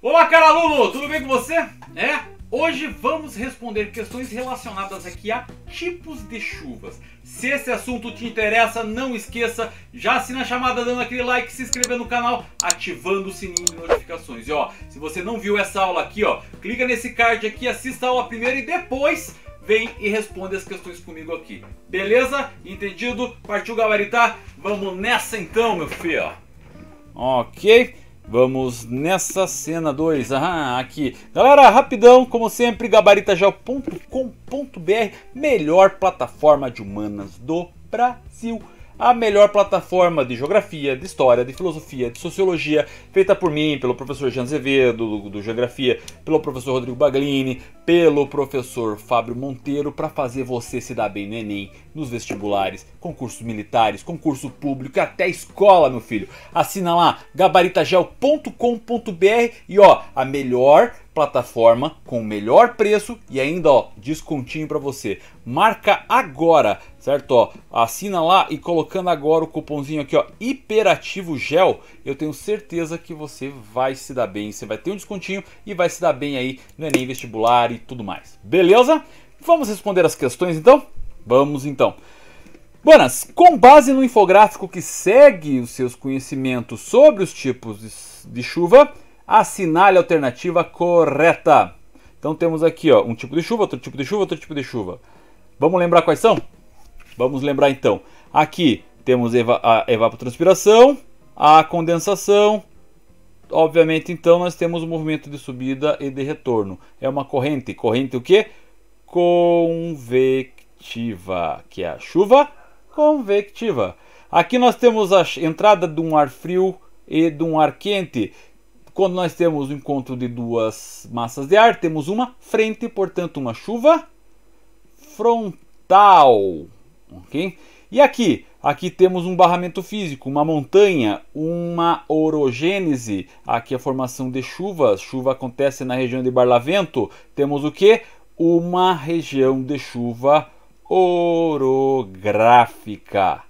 Olá, cara Lulu! Tudo bem com você? É? Hoje vamos responder questões relacionadas aqui a tipos de chuvas. Se esse assunto te interessa, não esqueça, já assina a chamada dando aquele like, se inscrevendo no canal, ativando o sininho de notificações. E ó, se você não viu essa aula aqui, ó, clica nesse card aqui, assista a aula primeiro e depois vem e responde as questões comigo aqui. Beleza? Entendido? Partiu gabaritar? Tá? Vamos nessa então, meu filho. Ok. Vamos nessa cena 2. Aham, aqui. Galera, rapidão, como sempre, gabaritagel.com.br, melhor plataforma de humanas do Brasil a melhor plataforma de geografia, de história, de filosofia, de sociologia, feita por mim, pelo professor Jean Azevedo, do, do Geografia, pelo professor Rodrigo Baglini, pelo professor Fábio Monteiro, para fazer você se dar bem no Enem, nos vestibulares, concursos militares, concurso público, até escola, meu filho. Assina lá, gabaritagel.com.br e ó, a melhor plataforma com o melhor preço e ainda ó, descontinho para você. Marca agora, certo? Ó, assina lá e colocando agora o cupomzinho aqui, ó, Hiperativo Gel, eu tenho certeza que você vai se dar bem, você vai ter um descontinho e vai se dar bem aí no ENEM vestibular e tudo mais. Beleza? Vamos responder as questões então? Vamos então. Buenas, com base no infográfico que segue os seus conhecimentos sobre os tipos de chuva, assinale a alternativa correta. Então temos aqui ó, um tipo de chuva, outro tipo de chuva, outro tipo de chuva. Vamos lembrar quais são? Vamos lembrar então. Aqui temos a evapotranspiração, a condensação. Obviamente, então, nós temos o um movimento de subida e de retorno. É uma corrente. Corrente o quê? Convectiva, que é a chuva convectiva. Aqui nós temos a entrada de um ar frio e de um ar quente quando nós temos o encontro de duas massas de ar, temos uma frente, portanto, uma chuva frontal. Okay? E aqui? Aqui temos um barramento físico, uma montanha, uma orogênese. Aqui a formação de chuvas. Chuva acontece na região de Barlavento. Temos o que? Uma região de chuva orográfica.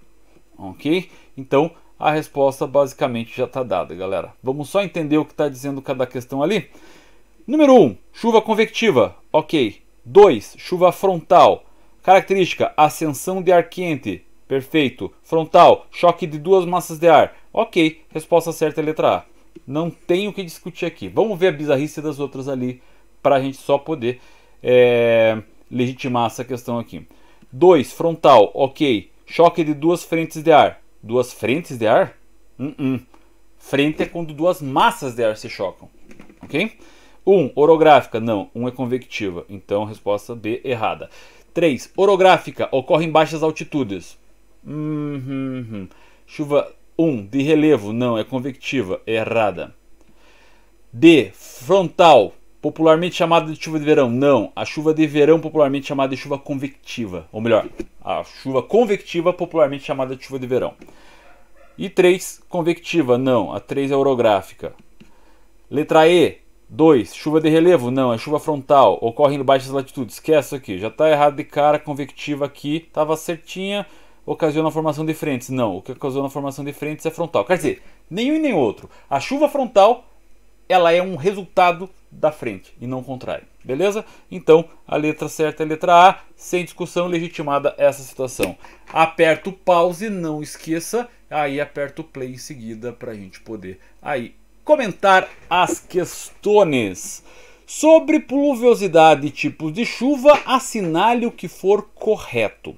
Ok? Então, a resposta basicamente já está dada, galera. Vamos só entender o que está dizendo cada questão ali. Número 1, um, chuva convectiva. Ok. 2, chuva frontal. Característica: ascensão de ar quente. Perfeito. Frontal, choque de duas massas de ar. Ok. Resposta certa é letra A. Não tem o que discutir aqui. Vamos ver a bizarrice das outras ali para a gente só poder é, legitimar essa questão aqui. 2, frontal. Ok. Choque de duas frentes de ar. Duas frentes de ar? Uh -uh. Frente é quando duas massas de ar se chocam. Ok? 1. Um, orográfica. Não. 1 um é convectiva. Então, resposta B errada. 3. Orográfica. Ocorre em baixas altitudes. Uhum, uhum. Chuva 1. Um, de relevo. Não. É convectiva. É errada. D. Frontal popularmente chamada de chuva de verão. Não, a chuva de verão popularmente chamada de chuva convectiva, ou melhor, a chuva convectiva popularmente chamada de chuva de verão. E 3, convectiva, não, a 3 é orográfica. Letra E, 2, chuva de relevo, não, é chuva frontal, ocorre em baixas latitudes. Esquece isso aqui, já está errado de cara, convectiva aqui, estava certinha, ocasiona a formação de frentes. Não, o que ocasiona a formação de frentes é frontal. Quer dizer, nenhum e nem outro. A chuva frontal, ela é um resultado da frente e não o contrário. Beleza? Então, a letra certa é a letra A, sem discussão, legitimada essa situação. Aperto o pause, não esqueça, aí aperto o play em seguida para a gente poder aí comentar as questões. Sobre pluviosidade e tipos de chuva, assinale o que for correto.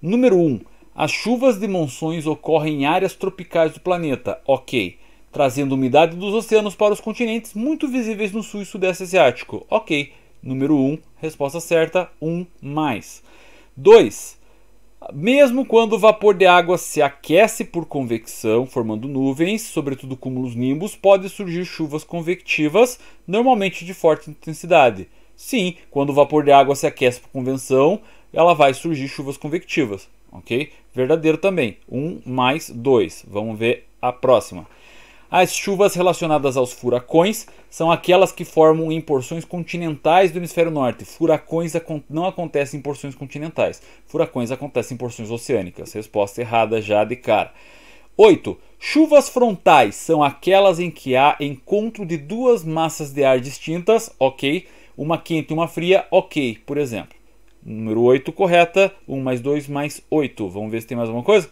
Número 1. Um, as chuvas de monções ocorrem em áreas tropicais do planeta. Ok trazendo umidade dos oceanos para os continentes muito visíveis no sul e sudeste asiático. Ok, número 1, um, resposta certa, 1 um mais. 2. Mesmo quando o vapor de água se aquece por convecção, formando nuvens, sobretudo cúmulos nimbos, podem surgir chuvas convectivas, normalmente de forte intensidade. Sim, quando o vapor de água se aquece por convenção, ela vai surgir chuvas convectivas, ok? Verdadeiro também. 1 um mais 2. Vamos ver a próxima. As chuvas relacionadas aos furacões são aquelas que formam em porções continentais do hemisfério norte. Furacões não acontecem em porções continentais. Furacões acontecem em porções oceânicas. Resposta errada já de cara. 8. Chuvas frontais são aquelas em que há encontro de duas massas de ar distintas, ok. Uma quente e uma fria, ok, por exemplo. Número 8 correta, 1 mais 2 mais 8. Vamos ver se tem mais alguma coisa?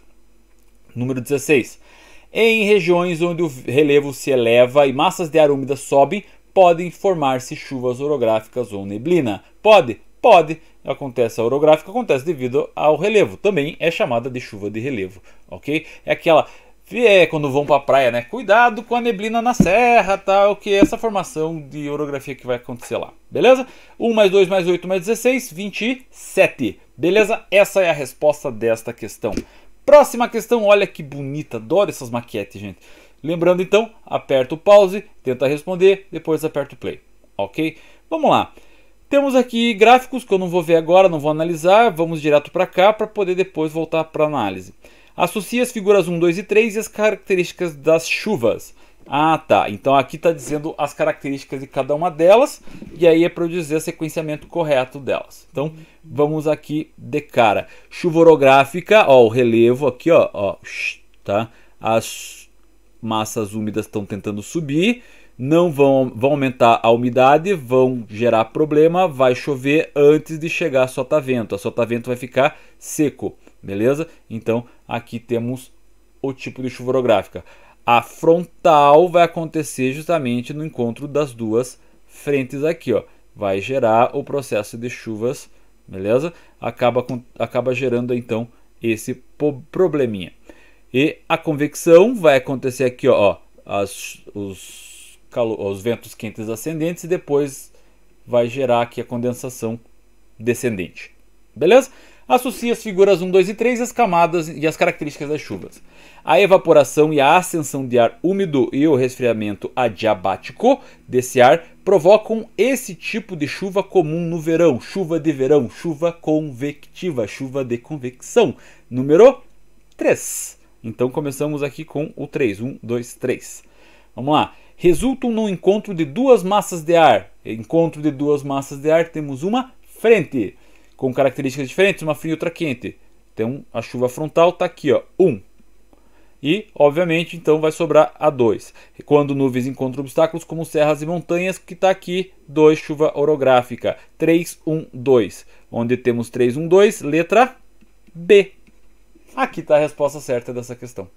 Número 16. Em regiões onde o relevo se eleva e massas de ar úmida sobem, podem formar-se chuvas orográficas ou neblina. Pode? Pode. Acontece a orográfica, acontece devido ao relevo. Também é chamada de chuva de relevo, ok? É aquela é quando vão para a praia, né? Cuidado com a neblina na serra, tal, que é essa formação de orografia que vai acontecer lá, beleza? 1 mais 2 mais 8 mais 16, 27, beleza? Essa é a resposta desta questão. Próxima questão, olha que bonita, adoro essas maquetes, gente. Lembrando então, aperta o pause, tenta responder, depois aperta o play, ok? Vamos lá. Temos aqui gráficos que eu não vou ver agora, não vou analisar, vamos direto para cá para poder depois voltar para análise. Associa as figuras 1, 2 e 3 e as características das chuvas. Ah, tá. Então aqui está dizendo as características de cada uma delas e aí é para eu dizer o sequenciamento correto delas. Então vamos aqui de cara. Chuva orográfica, ó, o relevo aqui, ó, ó, tá? As massas úmidas estão tentando subir, não vão, vão aumentar a umidade, vão gerar problema, vai chover antes de chegar a sotavento. A sotavento vai ficar seco, beleza? Então aqui temos o tipo de chuva orográfica. A frontal vai acontecer justamente no encontro das duas frentes aqui, ó. Vai gerar o processo de chuvas, beleza? Acaba, acaba gerando então esse probleminha. E a convecção vai acontecer aqui, ó, as, os, os ventos quentes ascendentes e depois vai gerar aqui a condensação descendente. Beleza? Associa as figuras 1, 2 e 3 as camadas e as características das chuvas a evaporação e a ascensão de ar úmido e o resfriamento adiabático desse ar provocam esse tipo de chuva comum no verão, chuva de verão, chuva convectiva, chuva de convecção. Número 3. Então começamos aqui com o 3. 1, 2, 3. Vamos lá. Resultam no encontro de duas massas de ar. Encontro de duas massas de ar, temos uma frente com características diferentes, uma fria e outra quente. Então a chuva frontal está aqui, ó. 1, um, e, obviamente, então vai sobrar a 2. Quando nuvens encontram obstáculos como serras e montanhas, que está aqui, 2, chuva orográfica. 3, 1, 2. Onde temos 3, 1, 2, letra B. Aqui está a resposta certa dessa questão.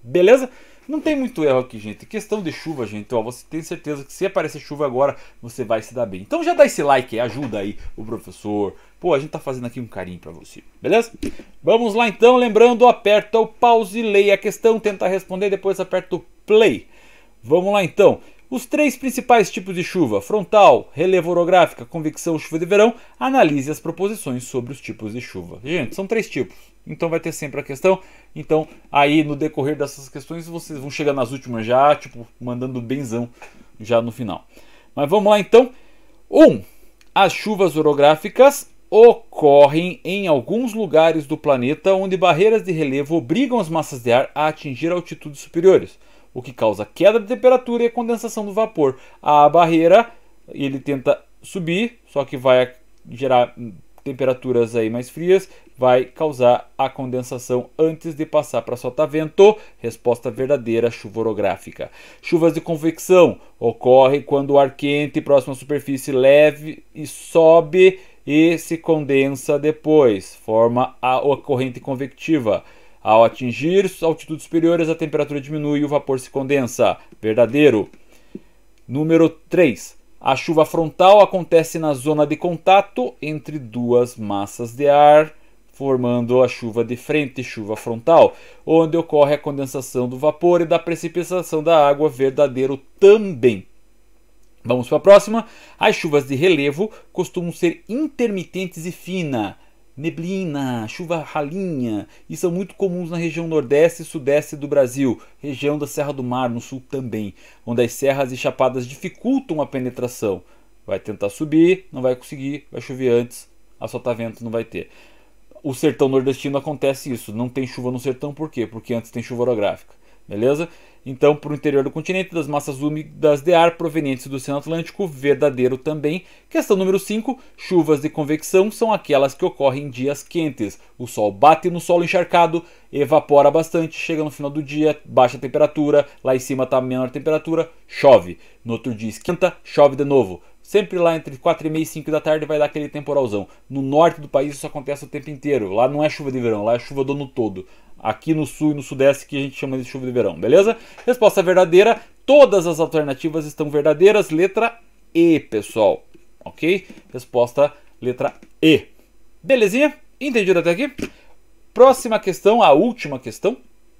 Beleza? Não tem muito erro aqui, gente. Questão de chuva, gente. Ó, você tem certeza que se aparecer chuva agora, você vai se dar bem. Então já dá esse like aí, ajuda aí o professor. Pô, a gente tá fazendo aqui um carinho para você, beleza? Vamos lá então, lembrando, aperta o pause, leia a questão, tenta responder, depois aperta o play. Vamos lá então. Os três principais tipos de chuva, frontal, relevo orográfica, convecção, chuva de verão, analise as proposições sobre os tipos de chuva. Gente, são três tipos. Então vai ter sempre a questão. Então, aí no decorrer dessas questões, vocês vão chegar nas últimas já, tipo, mandando benzão já no final. Mas vamos lá então. 1. Um, as chuvas orográficas ocorrem em alguns lugares do planeta onde barreiras de relevo obrigam as massas de ar a atingir altitudes superiores, o que causa queda de temperatura e condensação do vapor. A barreira, ele tenta subir, só que vai gerar temperaturas aí mais frias vai causar a condensação antes de passar para sotavento, resposta verdadeira chuva orográfica. Chuvas de convecção ocorre quando o ar quente próximo à superfície leve e sobe e se condensa depois, forma a corrente convectiva. Ao atingir altitudes superiores, a temperatura diminui e o vapor se condensa. Verdadeiro. Número 3. A chuva frontal acontece na zona de contato entre duas massas de ar formando a chuva de frente, e chuva frontal, onde ocorre a condensação do vapor e da precipitação da água verdadeiro também. Vamos para a próxima. As chuvas de relevo costumam ser intermitentes e finas neblina, chuva ralinha e são muito comuns na região nordeste e sudeste do Brasil, região da Serra do Mar, no sul também, onde as serras e chapadas dificultam a penetração. Vai tentar subir, não vai conseguir, vai chover antes, a solta vento não vai ter o sertão nordestino acontece isso. Não tem chuva no sertão, por quê? Porque antes tem chuva orográfica, beleza? Então, para o interior do continente, das massas úmidas de ar provenientes do Oceano Atlântico, verdadeiro também. Questão número 5: chuvas de convecção são aquelas que ocorrem em dias quentes. O sol bate no solo encharcado, evapora bastante, chega no final do dia, baixa temperatura, lá em cima está menor temperatura, chove. No outro dia esquenta, chove de novo Sempre lá entre 4 e meia e 5 da tarde vai dar aquele temporalzão. No norte do país isso acontece o tempo inteiro. Lá não é chuva de verão, lá é chuva do ano todo. Aqui no sul e no sudeste que a gente chama de chuva de verão, beleza? Resposta verdadeira. Todas as alternativas estão verdadeiras. Letra E, pessoal. Ok? Resposta letra E. Belezinha? Entendido até aqui? Próxima questão, a última questão.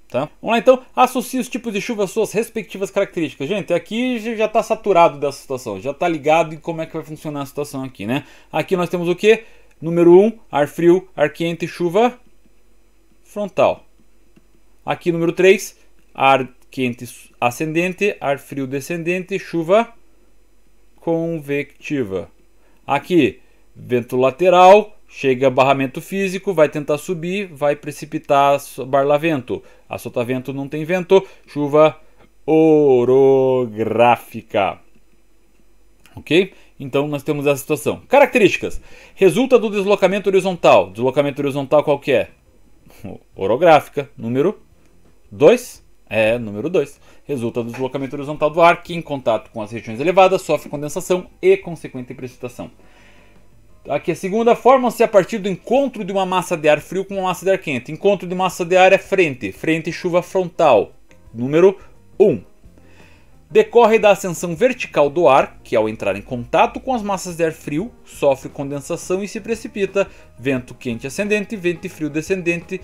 Tá? Vamos lá então, associe os tipos de chuva às suas respectivas características. Gente, aqui já está saturado dessa situação, já está ligado em como é que vai funcionar a situação aqui, né? Aqui nós temos o que? Número 1, um, ar frio, ar quente, chuva frontal. Aqui número 3, ar quente ascendente, ar frio descendente, chuva convectiva. Aqui, vento lateral, Chega barramento físico, vai tentar subir, vai precipitar barlavento. A sotavento não tem vento, chuva orográfica. Ok? Então nós temos essa situação. Características. Resulta do deslocamento horizontal. Deslocamento horizontal qual que é? Orográfica. Número 2. É, número 2. Resulta do deslocamento horizontal do ar que, em contato com as regiões elevadas, sofre condensação e consequente precipitação. Aqui a segunda forma se a partir do encontro de uma massa de ar frio com uma massa de ar quente. Encontro de massa de ar é frente, frente chuva frontal. Número 1. Decorre da ascensão vertical do ar, que ao entrar em contato com as massas de ar frio, sofre condensação e se precipita. Vento quente ascendente, vento frio descendente,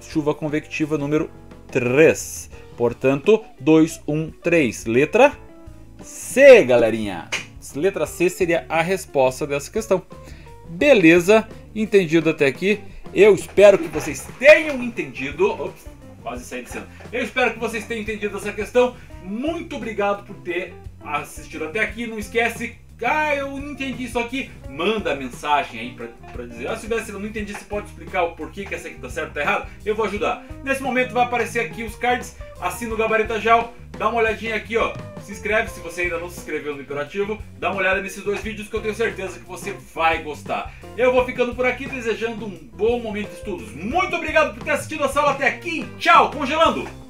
chuva convectiva número 3. Portanto, 2, 1, 3. Letra C, galerinha. Letra C seria a resposta dessa questão. Beleza? Entendido até aqui? Eu espero que vocês tenham entendido. Ops, quase saí de cena. Eu espero que vocês tenham entendido essa questão. Muito obrigado por ter assistido até aqui. Não esquece, ah, eu não entendi isso aqui. Manda mensagem aí pra, pra dizer. Ah, Silvestre, eu não entendi. Você pode explicar o porquê que essa aqui tá certo ou tá errado? Eu vou ajudar. Nesse momento vai aparecer aqui os cards. Assina o Gabarita dá uma olhadinha aqui, ó. Se inscreve se você ainda não se inscreveu no Imperativo. Dá uma olhada nesses dois vídeos que eu tenho certeza que você vai gostar. Eu vou ficando por aqui desejando um bom momento de estudos. Muito obrigado por ter assistido a sala até aqui. Tchau, congelando!